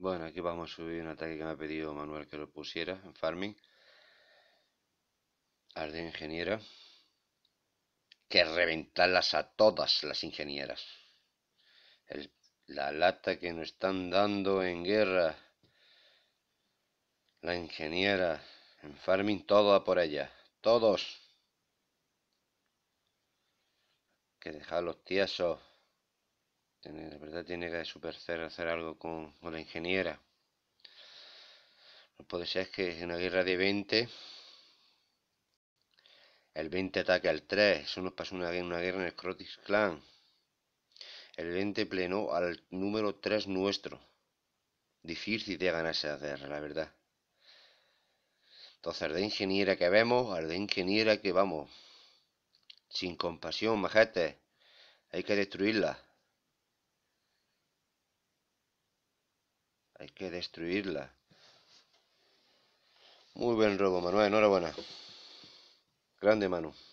Bueno, aquí vamos a subir un ataque que me ha pedido Manuel que lo pusiera en farming. Arde ingeniera. Que reventarlas a todas las ingenieras. la lata que nos están dando en guerra. La ingeniera. En farming todo a por ella. Todos. Que los tiesos la verdad tiene que supercer hacer algo con, la ingeniera. no puede ser que en una guerra de 20, el 20 ataque al 3, eso nos pasó una, una guerra en el Crotis Clan. El 20 plenó al número 3 nuestro. Difícil de ganarse a guerra, la verdad. Entonces, al de ingeniera que vemos, al de ingeniera que vamos. Sin compasión, majete. Hay que destruirla. que destruirla. Muy buen robo, Manuel. Enhorabuena. Grande, Manu.